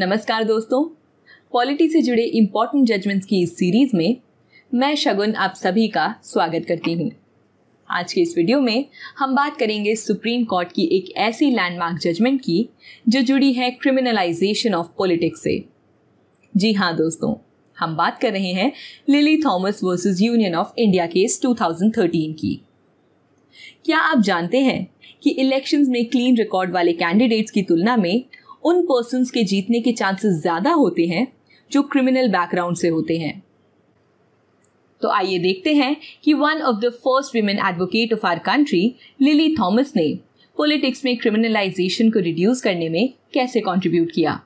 नमस्कार दोस्तों पॉलिटी से जुड़े इम्पोर्टेंट जजमेंट्स की इस सीरीज में मैं शगुन आप सभी का स्वागत करती हूँ आज के इस वीडियो में हम बात करेंगे सुप्रीम कोर्ट की एक ऐसी लैंडमार्क जजमेंट की जो जुड़ी है क्रिमिनलाइजेशन ऑफ पॉलिटिक्स से जी हाँ दोस्तों हम बात कर रहे हैं Lily Thomas versus Union of India case 2013 की क्या आप जानते हैं कि इलेक्शंस में क्लीन रिकॉर्ड वाले कैंडिडेट्स की तुलना में उन पर्सन के जीतने के चांसेस ज्यादा होते हैं जो क्रिमिनल बैकग्राउंड से होते हैं तो आइए देखते हैं कि one of the first women advocate of our country Lily Thomas ने पॉलिटिक्स में क्रिमिनलाइजेशन को रिड्यूस करने में कैसे कंट्रीब्यूट किया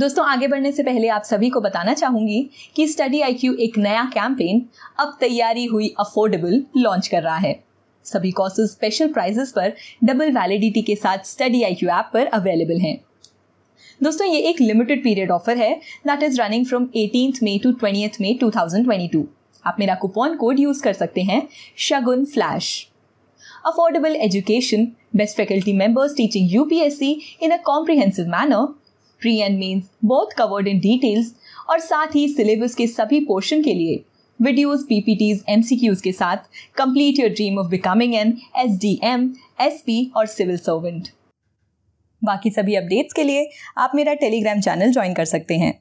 दोस्तों आगे बढ़ने से पहले आप सभी को बताना चाहूंगी कि स्टडी आईक्यू एक नया कैंपेन अब तैयारी हुई अफोर्डेबल लॉन्च कर रहा है सभी कोर्सेज स्पेशल प्राइजेस पर डबल वैलिडिटी के साथ स्टडी आई क्यू ऐप पर अवेलेबल हैं दोस्तों ये एक लिमिटेड पीरियड ऑफर है that is running from eighteen May to twenty May to आप मेरा कूपन कोड यूज कर सकते हैं Shagun flash affordable education best faculty members teaching UPSC in a comprehensive manner pre and means both covered in details और साथ ही syllabus के सभी portion के लिए videos, PPTs, MCQs के साथ complete your dream of becoming an SDM, SP और civil servant बाकी सभी अपडेट्स के लिए आप मेरा टेलीग्राम चैनल ज्वाइन कर सकते हैं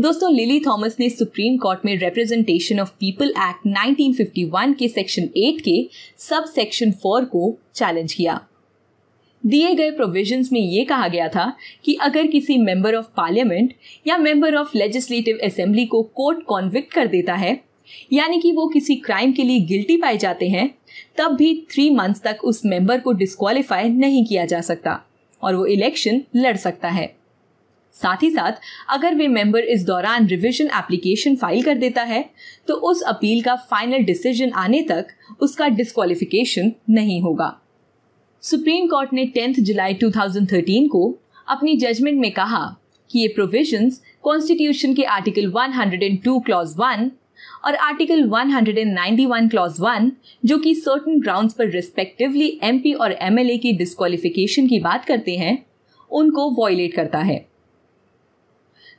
दोस्तों लिली थॉमस ने सुप्रीम कोर्ट में रिप्रेजेंटेशन ऑफ पीपल एक्ट 1951 के सेक्शन 8 के सब सेक्शन 4 को चैलेंज किया दिए गए प्रोविजंस में ये कहा गया था कि अगर किसी मेंबर ऑफ पार्लियामेंट या मेंबर ऑफ लेजिस्लेटिव असेंबली को कोर्ट कॉन्विक्ट कर देता है यानी कि वो किसी क्राइम के लिए गिल्टी पाए जाते हैं तब भी थ्री मंथ्स तक उस मेंबर को डिस्कालीफाई नहीं किया जा सकता और वो इलेक्शन लड़ सकता है साथ ही साथ अगर वे मेंबर इस दौरान रिविजन एप्लीकेशन फाइल कर देता है तो उस अपील का फाइनल डिसीजन आने तक उसका डिस्क्वालिफिकेशन नहीं होगा सुप्रीम कोर्ट ने 10 जुलाई 2013 को अपनी जजमेंट में कहा कि ये प्रोविजंस कॉन्स्टिट्यूशन के आर्टिकल 102 क्लॉज 1 और आर्टिकल 191 क्लॉज 1 जो कि सर्टन ग्राउंड्स पर रिस्पेक्टिवली एमपी और एमएलए की डिस्कालिफिकेशन की बात करते हैं उनको वॉयलेट करता है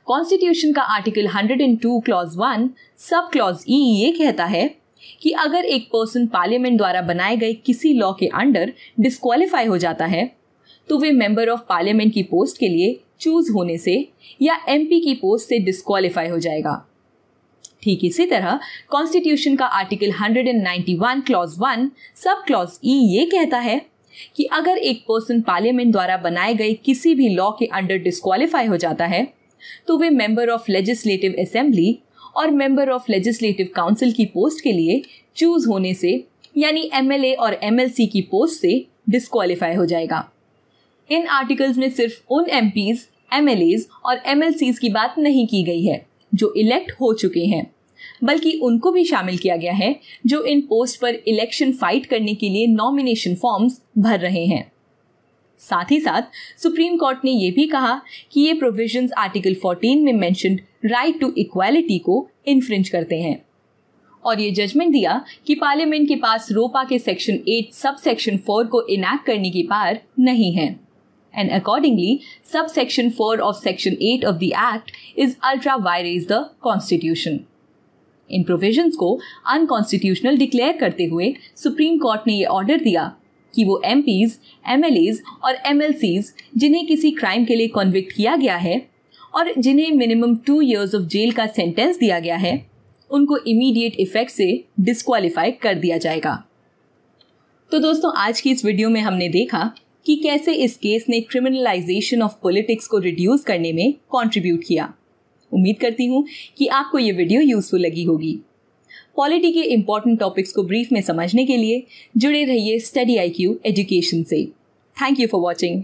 कॉन्स्टिट्यूशन का आर्टिकल 102 क्लॉज 1 सब क्लॉज ई ये कहता है कि अगर एक पर्सन पार्लियामेंट द्वारा बनाए गए किसी लॉ के अंडर डिस्कालीफाई हो जाता है तो वे मेंबर ऑफ पार्लियामेंट की पोस्ट के लिए चूज होने से या एमपी की पोस्ट से डिस्कालीफाई हो जाएगा ठीक इसी तरह कॉन्स्टिट्यूशन का आर्टिकल 191 क्लॉज 1 सब क्लॉज ई ये कहता है कि अगर एक पर्सन पार्लियामेंट द्वारा बनाए गए किसी भी लॉ के अंडर डिस्कालीफाई हो जाता है तो वे मेंबर ऑफ लेजिस्लेटिव असेंबली और मेंबर ऑफ लेजिस्लेटिव काउंसिल की पोस्ट के लिए चूज होने से यानी एमएलए और एमएलसी की पोस्ट से डिस्कालीफाई हो जाएगा इन आर्टिकल्स में सिर्फ उन एम पीज और एम की बात नहीं की गई है जो इलेक्ट हो चुके हैं बल्कि उनको भी शामिल किया गया है जो इन पोस्ट पर इलेक्शन फाइट करने के लिए नॉमिनेशन फॉर्म्स भर रहे हैं साथ ही साथ सुप्रीम कोर्ट ने यह भी कहा कि ये प्रोविजंस आर्टिकल 14 में मेंशनड राइट टू इक्वालिटी को इन्फ्रिंज करते हैं और ये जजमेंट दिया कि पार्लियामेंट के पास रोपा के सेक्शन 8 सब सेक्शन 4 को इनैक्ट करने की पार नहीं है and accordingly subsection 4 of section 8 of the act is ultra vires the constitution इन प्रोविजंस को अनकॉन्स्टिट्यूशनल डिक्लेयर करते हुए सुप्रीम कोर्ट ने ये ऑर्डर दिया कि वो M Ps M L As और एम एल सीज जिन्हें किसी क्राइम के लिए कॉन्विक्ट किया गया है और जिन्हें minimum two years of jail का सेंटेंस दिया गया है उनको इमीडिएट इफेक्ट से डिस्कालीफाई कर दिया जाएगा तो दोस्तों आज की इस वीडियो में हमने देखा कि कैसे इस केस ने क्रिमिनलाइजेशन ऑफ पॉलिटिक्स को रिड्यूस करने में कंट्रीब्यूट किया उम्मीद करती हूँ कि आपको ये वीडियो यूजफुल लगी होगी पॉलिटी के इम्पोर्टेंट टॉपिक्स को ब्रीफ में समझने के लिए जुड़े रहिए स्टडी आई क्यू एजुकेशन से थैंक यू फॉर वॉचिंग